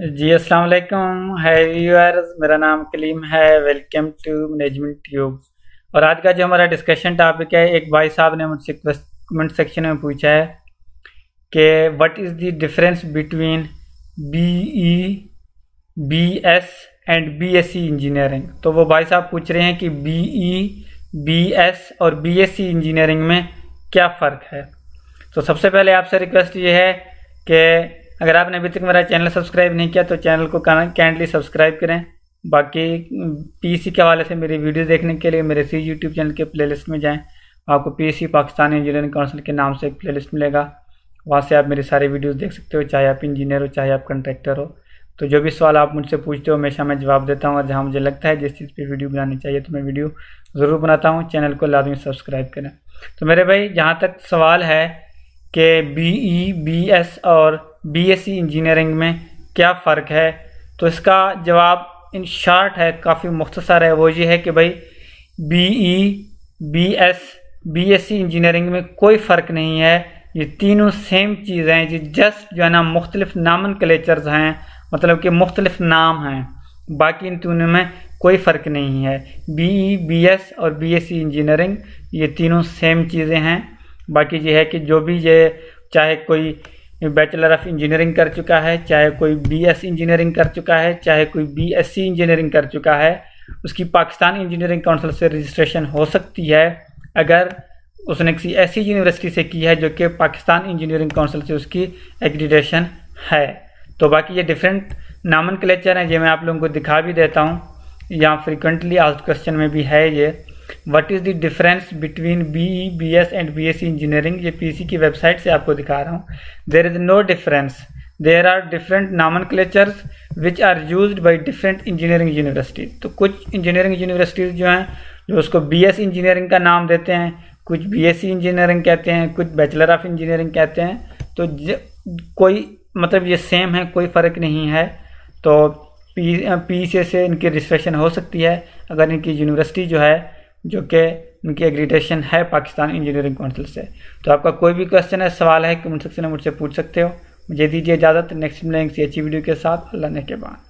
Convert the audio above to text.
जी अस्सलाम वालेकुम हाय व्यूअर्स मेरा नाम कलीम है वेलकम टू मैनेजमेंट ट्यूब और आज का जो हमारा डिस्कशन टॉपिक है एक भाई साहब ने मुझसे कमेंट सेक्शन में पूछा है कि what is the difference between B E B S and B S C engineering तो वो भाई साहब पूछ रहे हैं कि बी ई बी एस और बी एस सी इंजीनियरिंग में क्या फ़र्क है तो सबसे पहले आपसे रिक्वेस्ट ये है कि अगर आपने अभी तक मेरा चैनल सब्सक्राइब नहीं किया तो चैनल को कैंडली सब्सक्राइब करें बाकी पीसी के हवाले से मेरी वीडियो देखने के लिए मेरे सी यूट्यूब चैनल के प्लेलिस्ट में जाएं आपको पीसी पाकिस्तान इंजीनियरिंग काउंसिल के नाम से एक प्लेलिस्ट मिलेगा वहाँ से आप मेरी सारी वीडियोस देख सकते हो चाहे आप इंजीनियर हो चाहे आप कंट्रैक्टर हो तो जो भी सवाल आप मुझसे पूछते हो हमेशा मैं जवाब देता हूँ और जहाँ मुझे लगता है जिस चीज़ पर वीडियो बनानी चाहिए तो मैं वीडियो ज़रूर बनाता हूँ चैनल को लाजमी सब्सक्राइब करें तो मेरे भाई जहाँ तक सवाल है कि बी ई बी एस और बीएससी इंजीनियरिंग e में क्या फ़र्क है तो इसका जवाब इन शार्ट है काफ़ी मुख्तसर है वो ये है कि भाई बीई बीएस बीएससी इंजीनियरिंग में कोई फ़र्क नहीं है ये तीनों सेम चीज़ हैं ये जस्ट जो है ना मुख्तलिफ नामन कलेचर्स हैं मतलब कि मुख्तलिफ नाम हैं बाकी इन तीनों में कोई फ़र्क नहीं है बी बी एस और बी एस सी इंजीनियरिंग ये तीनों सेम चीज़ें हैं बाकी ये है कि जो भी ये चाहे कोई बैचलर ऑफ इंजीनियरिंग कर चुका है चाहे कोई बीएस इंजीनियरिंग कर चुका है चाहे कोई बीएससी इंजीनियरिंग कर चुका है उसकी पाकिस्तान इंजीनियरिंग काउंसिल से रजिस्ट्रेशन हो सकती है अगर उसने किसी ऐसी यूनिवर्सिटी से की है जो कि पाकिस्तान इंजीनियरिंग काउंसिल से उसकी एग्रीडेशन है तो बाकी ये डिफरेंट नामन क्लेचर हैं जो मैं आप लोगों को दिखा भी देता हूँ यहाँ फ्रिक्वेंटली आज क्वेश्चन में भी है ये what is the difference between B E B S and B S C engineering ये पी सी e की वेबसाइट से आपको दिखा रहा हूँ there is no difference there are different nomenclatures which are use by different engineering universities तो कुछ engineering universities जो हैं जो उसको बी एस इंजीनियरिंग का नाम देते हैं कुछ बी एस सी इंजीनियरिंग कहते हैं कुछ बैचलर ऑफ इंजीनियरिंग कहते हैं तो कोई मतलब ये सेम है कोई फ़र्क नहीं है तो पी पी e से इनकी रजिस्ट्रेशन हो सकती है अगर इनकी यूनिवर्सिटी जो है जो कि उनकी एग्रीडेशन है पाकिस्तान इंजीनियरिंग काउंसिल से तो आपका कोई भी क्वेश्चन है सवाल है कमेंट सेक्शन में मुझसे पूछ सकते हो मुझे दीजिए इजाज़त नेक्स्ट मिलेंगे सी अच्छी वीडियो के साथ अल्लाह ने के बाद